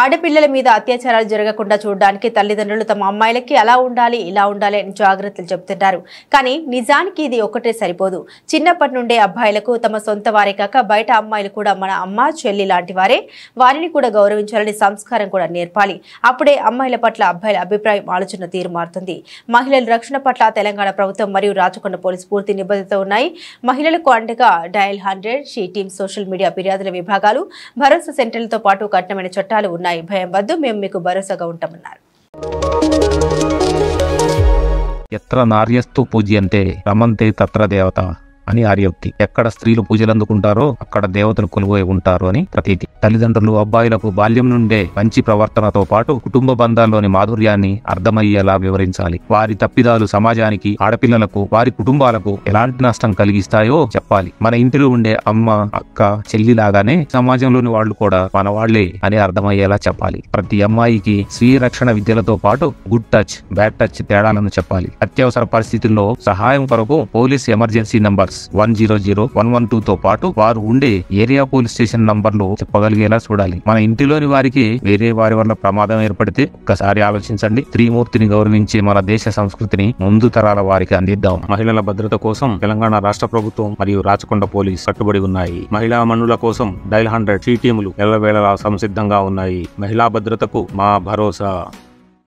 ఆడపిల్లల మీద అత్యాచారాలు జరగకుండా చూడడానికి తల్లిదండ్రులు తమ అమ్మాయిలకి అలా ఉండాలి ఇలా ఉండాలి అని జాగ్రత్తలు చెబుతున్నారు కానీ నిజానికి ఇది ఒక్కటే సరిపోదు చిన్నప్పటి నుండే అబ్బాయిలకు తమ సొంత వారే కాక బయట అమ్మాయిలు కూడా మన అమ్మ చెల్లి లాంటి వారే వారిని కూడా గౌరవించాలని సంస్కారం కూడా నేర్పాలి అప్పుడే అమ్మాయిల పట్ల అబ్బాయిల అభిప్రాయం ఆలోచన తీరు మారుతుంది మహిళల రక్షణ పట్ల తెలంగాణ ప్రభుత్వం మరియు రాచకొండ పోలీసు పూర్తి నిబద్ధత ఉన్నాయి మహిళలకు అండగా dial hundred she team social media ఫిర్యాదుల విభాగాలు భరోసా సెంటర్లతో పాటు కఠినమైన చట్టాలు ఉన్నాయి ఉన్నాయి భయం వద్దు మేము మీకు భరోసాగా ఉంటామన్నారు ఎత్ర నార్యస్తు అంటే రమంతే తత్ర దేవత అని ఆర్యోక్తి ఎక్కడ స్త్రీలు పూజలు అందుకుంటారో అక్కడ దేవతలు కొలువై ఉంటారు అని ప్రతీతి తల్లిదండ్రులు అబ్బాయిలకు బాల్యం నుండే మంచి ప్రవర్తనతో పాటు కుటుంబ బంధాల్లోని మాధుర్యాన్ని అర్థమయ్యేలా వివరించాలి వారి తప్పిదాలు సమాజానికి ఆడపిల్లలకు వారి కుటుంబాలకు ఎలాంటి నష్టం కలిగిస్తాయో చెప్పాలి మన ఇంటిలో ఉండే అమ్మ అక్క చెల్లిలాగానే సమాజంలోని వాళ్ళు కూడా మన వాళ్లే అని అర్థమయ్యేలా చెప్పాలి ప్రతి అమ్మాయికి స్వీయ రక్షణ విద్యలతో పాటు గుడ్ టచ్ బ్యాడ్ టచ్ తేడాలను చెప్పాలి అత్యవసర పరిస్థితుల్లో సహాయం కొరకు police emergency numbers numbers one zero zero one one two తో పాటు వారు ఉండే ఏరియా పోలీస్ స్టేషన్ నంబర్లు చెప్పగలిగేలా చూడాలి మన ఇంటిలోని వారికి వేరే వారి వల్ల ప్రమాదం ఏర్పడితే ఒకసారి ఆలోచించండి త్రిమూర్తిని గౌరవించే మన దేశ సంస్కృతిని ముందు తరాల వారికి అందిద్దాం మహిళల భద్రత కోసం తెలంగాణ రాష్ట్ర ప్రభుత్వం మరియు రాచకొండ పోలీస్ కట్టుబడి ఉన్నాయి మహిళా మనుల కోసం డైల్ హండ్రెడ్ టీ టీములు ఎల్లవేళలా సంసిద్ధంగా ఉన్నాయి మహిళా భద్రతకు మా భరోసా